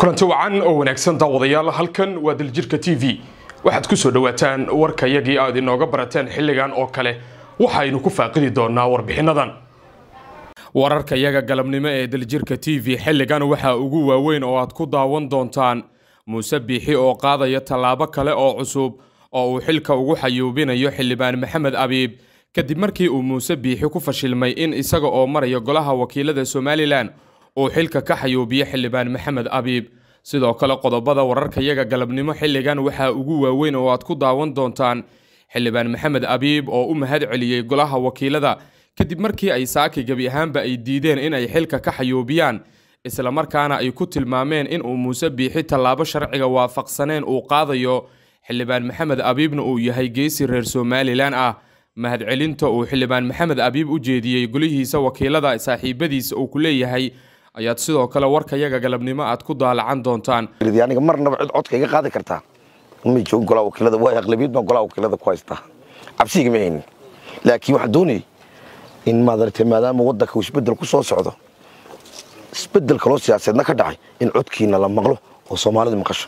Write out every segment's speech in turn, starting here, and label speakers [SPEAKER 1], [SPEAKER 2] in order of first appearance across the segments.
[SPEAKER 1] kulanti wacan oo wanaagsan daawadayaal halkan waa diljirka t v waxaad ku soo dhowaataan warkayagii aad inooga barateen xilligan oo kale waxaynu ku faaqidi doonaa warbixinnadan wararkayaga galabnimo ee diljirka t v xilligan waxaa ugu waaweyn oo aad ku daawan doontaan muuse biixi oo qaadaya tallaabo kale oo cusub oo uu xilka ugu xayuubinayo xildhibaan maxamed abiib kadib markii uu muuse biixi ku fashilmay in isaga oo maraya golaha wakiilada somalilan uu xilka ka xayuubiyo xildhibaan maxamed abiib sidoo kale qodobada wararkayaga galabnimo xilligan waxaa ugu waaweyn oo aad ku daawan doontaan xildhibaan maxamed abiib oo u mahad celiyey golaha wakiilada kadib markii ay saaki gebi ahaanba ay diideen in ay xilka ka xayuubiyaan isla markaana ay ku tilmaameen in uu muuse biixi tallaabo sharciga waafaqsaneen uu qaadayo xildhibaan maxamed abiibna uu yahay geesi reer somalilan ah mahadcelinta uu xildhibaan maxamed abiib u jeediyey golihiisa wakiilada saaxiibadiisa uu ku leeyahay ayaad sidoo kale warkayaga galabnimo aad ku daalacan doontaan aniga marnaba cid codka iga qaadi kartaa ma joog golaha wakiilada waay aqlabiyad baan golaha wakiilada ku haystaa cabsigama haynin laakiin waxaan doonayay in maadartay maadaama waddanka uu isbeddel ku soo socdo isbeddel kaloo siyaasadeedna ka dhacay in codkiina la maqlo oo soomaalidu maqasho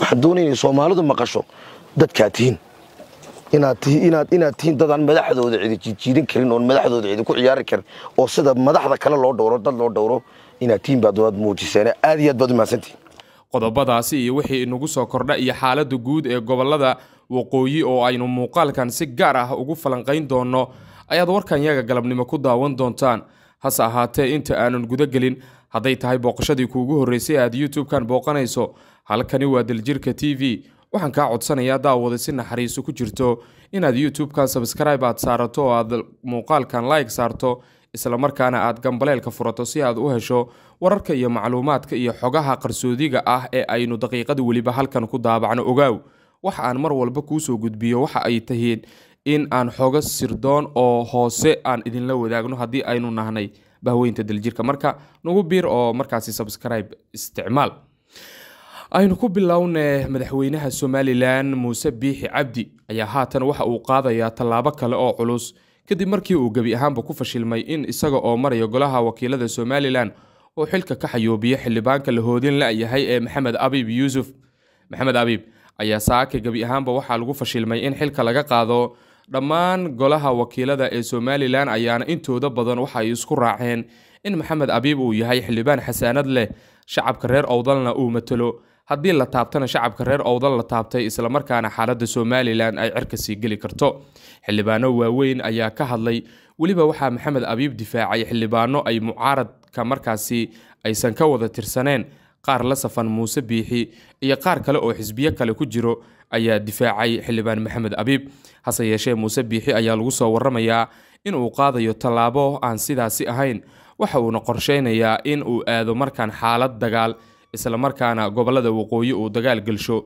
[SPEAKER 1] waxaan doonaya inay soomaalidu maqasho dadkaa tihiin inaad tihiin dadaan madaxdooda cidi jijiidin karin oon madaxdooda cidi ku ciyaari karin oo sida madaxda kale loo dhowro dad loo dhowro inaad tihiin muujiseen aad iyo aad baad umahadsantihin qodobadaasi iyo wixii inagu soo kordha iyo xaaladda guud ee gobollada waqooyi oo aynu muuqaalkan si gaar ah ugu falanqayn doonno ayaad warkan yaga galabnimo ku daawan doontaan hase ahaatee inta aanan gudagelin gelin hadday tahay booqashadii kuugu horraysay aad youtub-kan booqanayso halkani waa daljirka t v waxaan kaa codsanayaa daawada si naxariisu ku jirto inaad youtube-kan sabscribe aad saarato oo aad muuqaalkan like saarto islamarkaana aad gambaleelka furato si aad u hesho wararka iyo macluumaadka iyo xogaha qarsoodiga ah ee aynu daqiiqada weliba halkan ku daabacno ogaaw wax aan mar walba kuusoo gudbiyo waxa ay tahiin in aan xogo sirdoon oo hoose aan idinla wadaagno haddii aynu nahnay bahweynta daljirka marka nagu biir oo markaasi sabscribe isticmaal aynu ku bilowne madaxweynaha somalilan muuse biixi cabdi ayaa haatan waxa uu qaadayaa tallaabo kale oo culus kadib markii uu gebi ahaanba ku fashilmay in isaga oo maraya golaha wakiilada somalilan uu xilka ka xayuubiya xildhibaanka la hoodin la-yahay ee maxamed abiib yuusuf maxamed abiib ayaa saaka gebi ahaanba waxaa lagu fashilmay in xilka laga qaado dhammaan golaha wakiilada ee somalilan ayaana intooda badan waxa ay isku raaceen in maxamed abiib uu yahay xildhibaan xasaanad leh shacabka reer owdalna uu matalo haddii la taabtana shacabka reer owdal la taabtay islamarkaana xaaladda somalilan ay cirkasii geli karto xildhibaano waaweyn ayaa ka hadlay weliba waxaa maxamed abiib difaacay xildhibaano ay mucaaradka markaasi aysan ka wada tirsaneen qaar la safan muuse biixi iyo qaar kale oo xisbiyo kale ku jiro ayaa difaacay xildhibaan maxamed abiib hase yeeshee muuse biixi ayaa lagu soo warramayaa in uu qaadayo tallaabo aan sidaasi ahayn waxa uuna qorshaynayaa in uu aado markaan xaalad dagaal islamarkaana gobolada waqooyi uu dagaal gelsho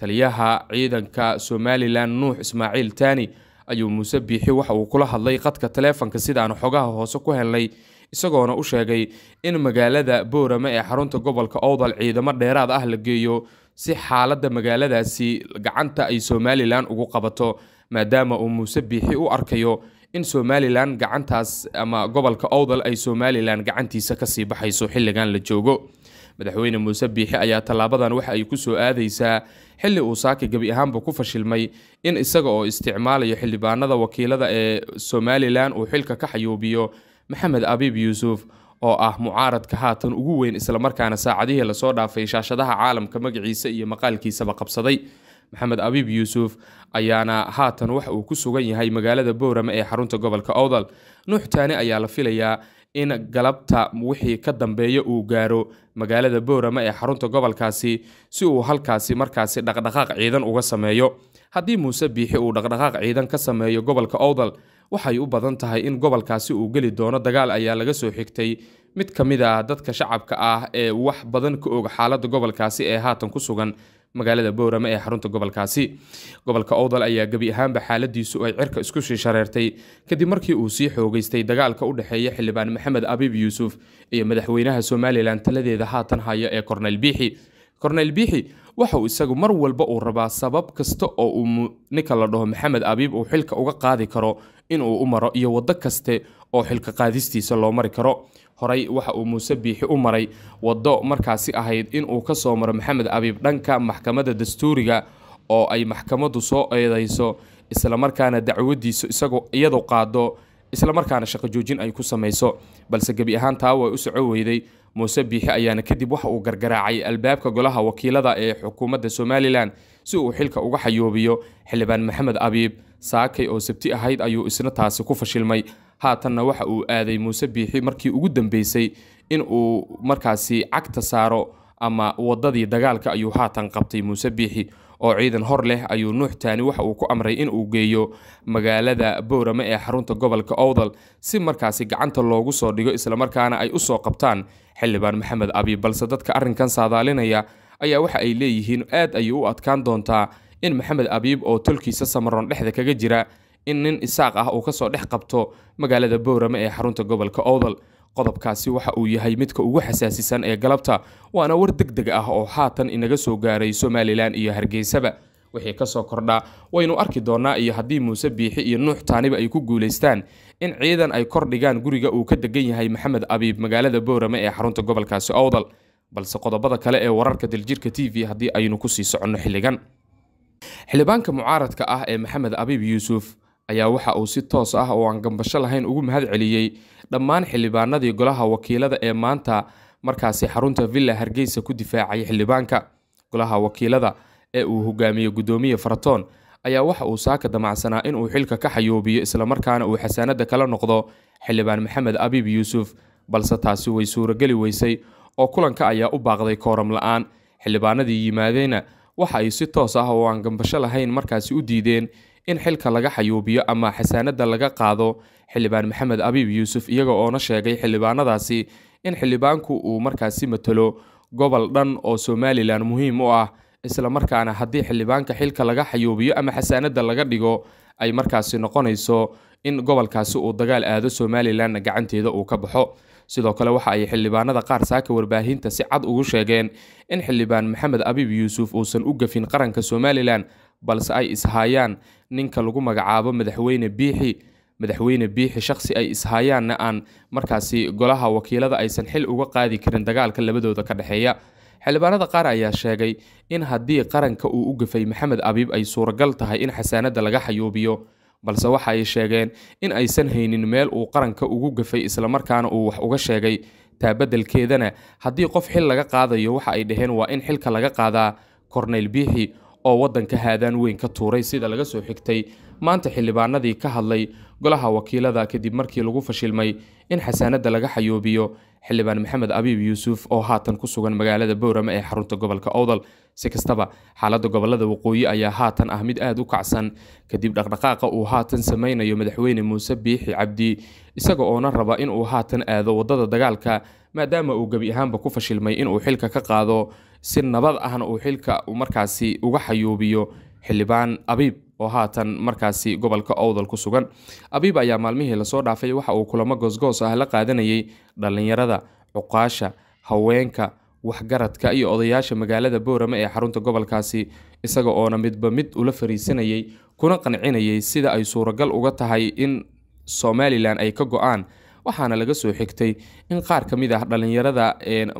[SPEAKER 1] taliyaha ciidanka somalilan nuux ismaaciil taani ayuu muuse biixi waxa uu kula hadlay khadka taleefanka sidaan xogaha hoose ku helnay isagoona u sheegay in magaalada boorame ee xarunta gobolka owdal ciidamo dheeraad ah la geeyo si xaaladda magaaladaasi gacanta ay somalilan ugu qabato maadaama uu muuse biixi u arkayo in somalilan gacantaas ama gobolka owdal ay somalilan gacantiisa kasii baxayso xilligan la joogo madaxweyne muuse biixi ayaa tallaabadan waxa ay ku soo aadaysaa xilli uu saaka gebi ahaanba ku fashilmay in isaga oo isticmaalayo xildhibaanada wakiilada ee somalilan uu xilka ka xayuubiyo maxamed abiib yuusuf oo ah mucaaradka haatan ugu weyn islamarkaana saacadihii lasoo dhaafay shaashadaha caalamka magaciisa iyo maqaalkiisaba qabsaday maxamed abiib yuusuf ayaana haatan waxa uu ku sugan yahay magaalada boorama ee xarunta gobolka owdal nuux taani ayaa la filayaa in galabta wixii ka dambeeya uu gaaro magaalada boorama ee xarunta gobolkaasi si uu halkaasi markaasi dhaqdhaqaaq ciidan uga sameeyo haddii muuse biixi uu dhaqdhaqaaq ciidan ka sameeyo gobolka owdal waxay u badan tahay in gobolkaasi uu geli doono dagaal ayaa laga soo xigtay mid ka mid ah dadka shacabka ah ee wax badan ka og xaaladda gobolkaasi ee haatan ku sugan magaalada boorame ee xarunta gobolkaasi gobolka owdal ayaa gebi ahaanba xaaladiisu ay cirka isku shishareertay kadib markii uu sii xoogaystay dagaalka u dhexeeya xildhibaan maxamed abiib yuusuf iyo madaxweynaha somalilan taladeeda haatan haya ee korneyl biixi korneyl biixi waxa uu isagu mar walba uu rabaa sabab kasta oo uu ninka la dhaho maxamed abiib uu xilka uga qaadi karo inuu u maro iyo waddo kaste oo xilka qaadistiisa loo mari karo horay waxa uu muuse biixi u maray waddo markaasi ahayd inuu ka soo maro maxamed abiib dhanka maxkamadda dastuuriga oo ay maxkamaddu soo eedayso islamarkaana dacwadiisu isagoo iyadu qaado isla markaana shaqo joojin ay ku samayso balse gebi ahaan taa way u soco weyday muuse biixi ayaana kadib waxa uu gargaraacay albaabka golaha wakiilada ee xukuumadda somalilan si uu xilka uga xayoobiyo xildhibaan maxamed abiib saakay oo sabti ahayd ayuu isna taasi ku fashilmay haatanna waxa uu aaday muuse biixi markii ugu dambeysay in uu markaasi cagta saaro ama waddadii dagaalka ayuu haatan qabtay muuse biixi oo ciidan hor leh ayuu nuux taani waxa uu ku amray in uu geeyo magaalada bowrame ee xarunta gobolka owdal si markaasi gacanta loogu soo dhigo islamarkaana ay u soo qabtaan xildhibaan maxamed abi balse dadka arrinkan saadaalinaya ayaa waxa ay leeyihiin aad ayuu u adkaan doontaa in maxamed abiib oo tolkiisa samaroon dhexda kaga jira in nin isaaq ah uu ka soo dhex qabto magaalada bowrame ee xarunta gobolka owdal qodobkaasi waxa uu yahay midka ugu xasaasisan ee galabta waana war deg deg ah oo haatan inaga soo gaaray somalilan iyo hargeysaba wixii ka soo kordhaa waynu arki doonaa iyo haddii muuse biixi iyo nuux taaniba ay ku guulaystaan in ciidan ay kor dhigaan guriga uu ka degan yahay maxamed abiib magaalada boorame ee xarunta gobolkaasi owdal balse qodobada kale ee wararka diljirka t v haddii aynu kusii soconno xilligan xildhibaanka mucaaradka ah ee maxamed abiib yuusuf ayaa waxa uu si toos ah oo aan gambasho lahayn ugu mahad celiyey dhammaan xildhibaanadii golaha wakiilada ee maanta markaasi xarunta villa hargeysa ku difaacay xildhibaanka golaha wakiilada ee uu hogaamiye guddoomiye faratoon ayaa waxa uu saaka damacsanaa in uu xilka ka xayoobiyo islamarkaana uu xasaanadda kala noqdo xildhibaan maxamed abiib yuusuf balse taasi way suurageli weysay oo kulanka ayaa u baaqday kooram la-aan xildhibaanadii yimaadeyna waxa ay si toos ah oo aan gambasho lahayn markaasi u diideen in xilka laga xayuubiyo ama xasaanada laga qaado xildhibaan maxamed abiib yuusuf iyaga oona sheegay xildhibaanadaasi in xildhibaanku uu markaasi matalo gobol dhan oo somalilan muhiim u ah isla markaana haddii xildhibaanka xilka laga xayuubiyo ama xasaanada laga dhigo ay markaasi noqonayso in gobolkaasi uu dagaal aado somalilan gacanteeda uu ka baxo sidoo kale waxa ay xildhibaanada qaar saaka warbaahinta si cad ugu sheegeen in xildhibaan maxamed abiib yuusuf uusan u gafin qaranka somalilan balse ay ishaayaan ninka lagu magacaabo madaxweyne biixi madaxweyne biixi shakhsi ay ishaayaanna aan markaasi golaha wakiilada aysan xil uga qaadi karin dagaalka labadooda ka dhexeeya xildhibaanada qaar ayaa sheegay in haddii qaranka uu u gafay maxamed abiib ay suuragal tahay in xasaanadda laga xayuubiyo balse waxa ay sheegeen in aysan haynin meel uu qaranka ugu gafay islamarkaana uu wax uga sheegay taabadelkeedana haddii qof xil laga qaadayo waxa ay dhaheen waa in xilka laga qaadaa korneyl biixi oo waddanka haadaan weyn ka tuuray sida laga soo xigtay maanta xildhibaanadii ka hadlay golaha wakiilada kadib markii lagu fashilmay in xasaanadda laga xayoobiyo xildhibaan maxamed abiib yuusuf oo haatan ku sugan magaalada bowrama ee xarunta gobolka owdal si kastaba xaaladda gobolada waqooyi ayaa haatan ah mid aad u kacsan kadib dhaqdhaqaaqa uu haatan samaynayo madaxweyne muuse biixi cabdi isaga oona raba in uu haatan aado waddada dagaalka maadaama uu gebi ahaanba ku fashilmay inuu xilka ka qaado si nabad ahna uu xilka markaasi uga xayuubiyo xildhibaan abiib oo haatan markaasi gobolka owdal ku sugan abiib ayaa maalmihii lasoo dhaafay waxa uu kulamo goosgoos ah la qaadanayay dhallinyarada cuqaasha haweenka waxgaradka iyo odayaasha magaalada boorame ee xarunta gobolkaasi isaga oona midba mid ula fariisanayay kuna qancinayay sida ay suuragal uga tahay in somalilan ay ka go-aan waxaana laga soo xigtay in qaar ka mid ah dhallinyarada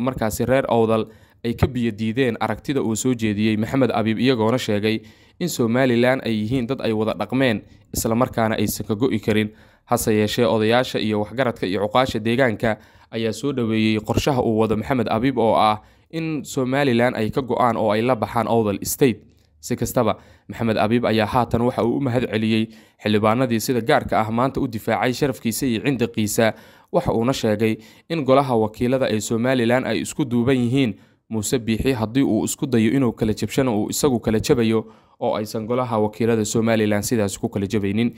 [SPEAKER 1] markaasi reer owdal ay ka biyodiideen aragtida uu soo jeediyey maxamed abiib iyagoona sheegay in somalilan ay yihiin dad ay wada dhaqmeen islamarkaana aysan ka go'i karin hase yeeshee odayaasha iyo waxgaradka iyo cuqaasha deegaanka ayaa soo dhoweeyey qorshaha uu wado maxamed abiib oo ah in somalilan ay ka go'aan oo ay la baxaan owdal state si kastaba maxamed abiib ayaa haatan waxa uu u mahad celiyey xildhibaanadii sida gaarka ah maanta u difaacay sharafkiisa iyo cindiqiisa waxa uuna sheegay in golaha wakiilada ee somalilan ay isku duuban yihiin muuse biixi haddii uu isku dayo inuu kala jabshana uu isagu kala jabayo oo aysan golaha wakiilada somalilan sidaas ku kala jabaynin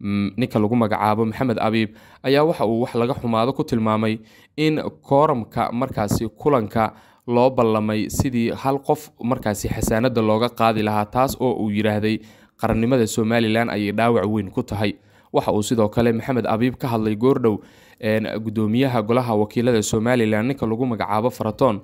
[SPEAKER 1] mm, ninka lagu magacaabo maxamed abiib ayaa waxa uu wax laga xumaado ku tilmaamay in kooramka markaasi kulanka loo ballamay sidii hal qof markaasi xasaanada looga qaadi lahaa taas oo uu yidhaahday qarannimada somalilan ayay dhaawac weyn ku tahay waxa uu sidoo kale maxamed abiib ka hadlay goordhow gudoomiyaha golaha wakiilada somalilan ninka lagu magacaabo faratoon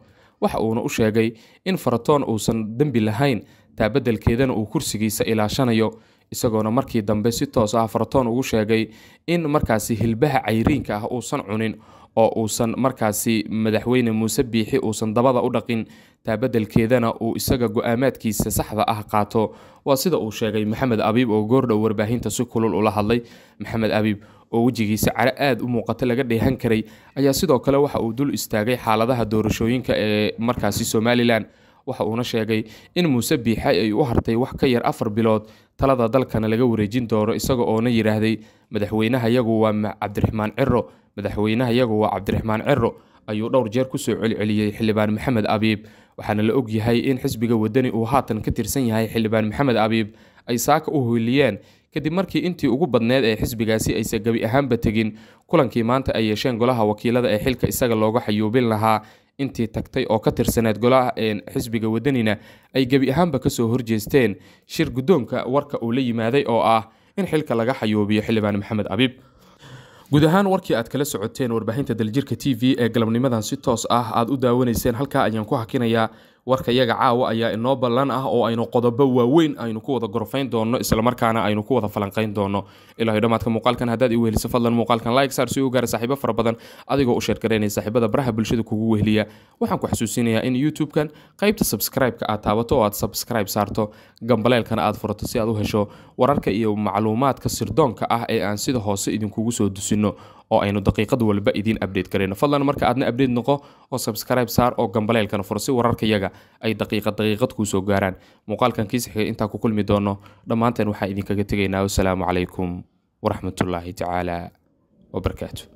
[SPEAKER 1] waxa uuna u sheegay in faratoon uusan dembi lahayn taa beddelkeedana uu kursigiisa ilaashanayo isagoona markii dambe si toos ah faratoon ugu sheegay in markaasi hilbaha cayriinka ah uusan cunin oo uusan markaasi madaxweyne muuse biixi uusan dabada u dhaqin taa beddelkeedana uu isaga go-aamaadkiisa saxda ah qaato waa sida uu sheegay maxamed abiib oo goordhow warbaahinta si kulul ula hadlay maxamed abiib oo wejigiisa caro aad u muuqata laga dheehan karay ayaa sidoo kale waxa uu dul istaagay xaaladaha doorashooyinka ee markaasi somalilan waxa uuna sheegay in muuse biixay ay u hartay wax ka yar afar bilood talada dalkana laga wareejin doono isaga oona yidhaahday madaxweynaha madaxweynahayagu waa cabdiraxmaan ciro madaxweynahayagu waa cabdiraxmaan ciro ayuu dhowr jeer kusoo celceliyey xildhibaan maxamed abiib waxaana la ogyahay in xisbiga wadani uu haatan ka tirsan yahay xildhibaan maxamed abiib ay saaka u hiliyeen kadib markii intii ugu badneed ee xisbigaasi aysan gebi ahaanba tegin kulankii maanta ay yeesheen golaha wakiilada ee xilka isaga looga xayuubin lahaa intii tagtay oo ka tirsaneed golaha xisbiga wadanina ay gebi ahaanba kasoo horjeesteen shir guddoonka warka uu la yimaaday oo ah in xilka laga xayuubiyo xildhibaan maxamed abiib guud ahaan warkii aad kala socoteen warbaahinta daljirka t v ee galabnimadan si toos ah aad u daawanayseen halkaa ayaan ku hakinayaa warka yaga caawa ayaa inoo ballan ah oo aynu qodobo waaweyn aynu ku wada gorfayn doonno islamarkaana aynu ku wada falanqayn doono ilahay dhammaadka muuqaalkan haddaad i weheliso fadlan muuqaalkan like saar si u gaara saaxiibo fara badan adigoo u sheergaraynaya saaxiibada baraha bulshada kugu weheliya waxaan ku xasuusinayaa in youtube-kan qaybta subscribe-ka aad taabato oo aad subscribe saarto gambaleelkana aad furato si aad u hesho wararka iyo macluumaadka sirdoonka ah ee aan sida hoose idinkugu soo dusinno oo aynu daqiiqad walba idiin abdhate garayno fadlan marka aadna abdhate noqo oo subscribe saar oo gambaleelkana furo si wararkayaga ay daqiiqad daqiiqad kuu soo gaaraan muuqaalkan kiisixga intaa ku kulmi doono dhammaanteen waxaa idinkaga tegaynaa wasalaamu calaykum waraxmatullaahi tacaala wabarakaatu